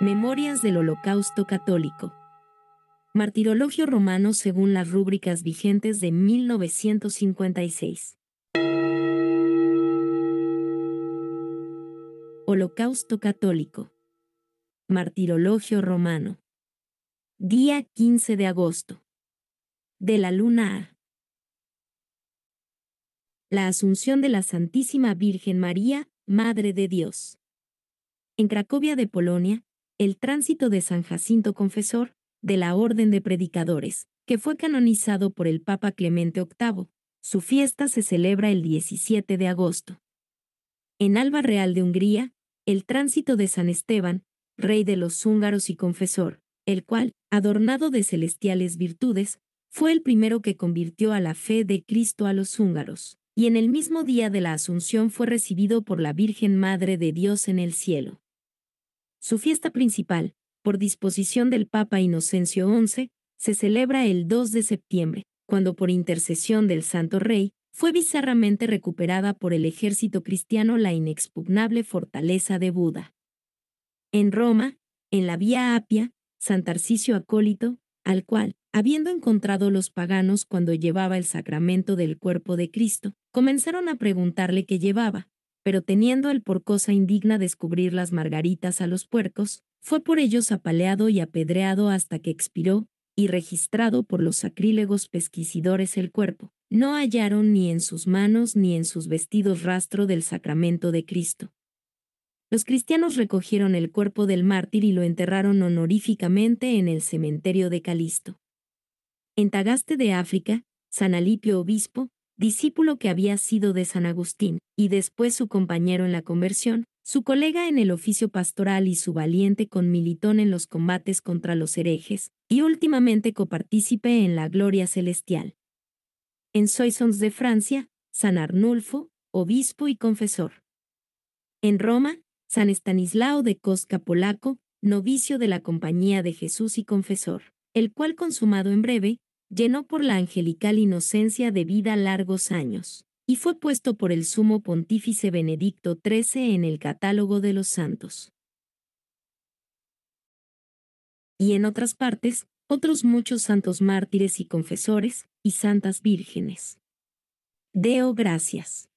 Memorias del Holocausto Católico. Martirologio romano según las rúbricas vigentes de 1956. Holocausto Católico. Martirologio romano. Día 15 de agosto. De la luna A. La Asunción de la Santísima Virgen María, Madre de Dios. En Cracovia de Polonia, el tránsito de San Jacinto Confesor, de la Orden de Predicadores, que fue canonizado por el Papa Clemente VIII. Su fiesta se celebra el 17 de agosto. En Alba Real de Hungría, el tránsito de San Esteban, rey de los húngaros y confesor, el cual, adornado de celestiales virtudes, fue el primero que convirtió a la fe de Cristo a los húngaros, y en el mismo día de la Asunción fue recibido por la Virgen Madre de Dios en el cielo. Su fiesta principal, por disposición del Papa Inocencio XI, se celebra el 2 de septiembre, cuando por intercesión del Santo Rey, fue bizarramente recuperada por el ejército cristiano la inexpugnable fortaleza de Buda. En Roma, en la Vía Apia, San Acólito, al cual, habiendo encontrado los paganos cuando llevaba el sacramento del cuerpo de Cristo, comenzaron a preguntarle qué llevaba, pero teniendo el por cosa indigna descubrir las margaritas a los puercos, fue por ellos apaleado y apedreado hasta que expiró, y registrado por los sacrílegos pesquisidores el cuerpo. No hallaron ni en sus manos ni en sus vestidos rastro del sacramento de Cristo. Los cristianos recogieron el cuerpo del mártir y lo enterraron honoríficamente en el cementerio de Calisto. En Tagaste de África, San Alipio obispo, discípulo que había sido de San Agustín, y después su compañero en la conversión, su colega en el oficio pastoral y su valiente conmilitón en los combates contra los herejes, y últimamente copartícipe en la gloria celestial. En Soissons de Francia, San Arnulfo, obispo y confesor. En Roma, San Estanislao de Cosca Polaco, novicio de la Compañía de Jesús y confesor, el cual consumado en breve, llenó por la angelical inocencia de vida largos años, y fue puesto por el sumo pontífice Benedicto XIII en el catálogo de los santos. Y en otras partes, otros muchos santos mártires y confesores, y santas vírgenes. Deo gracias.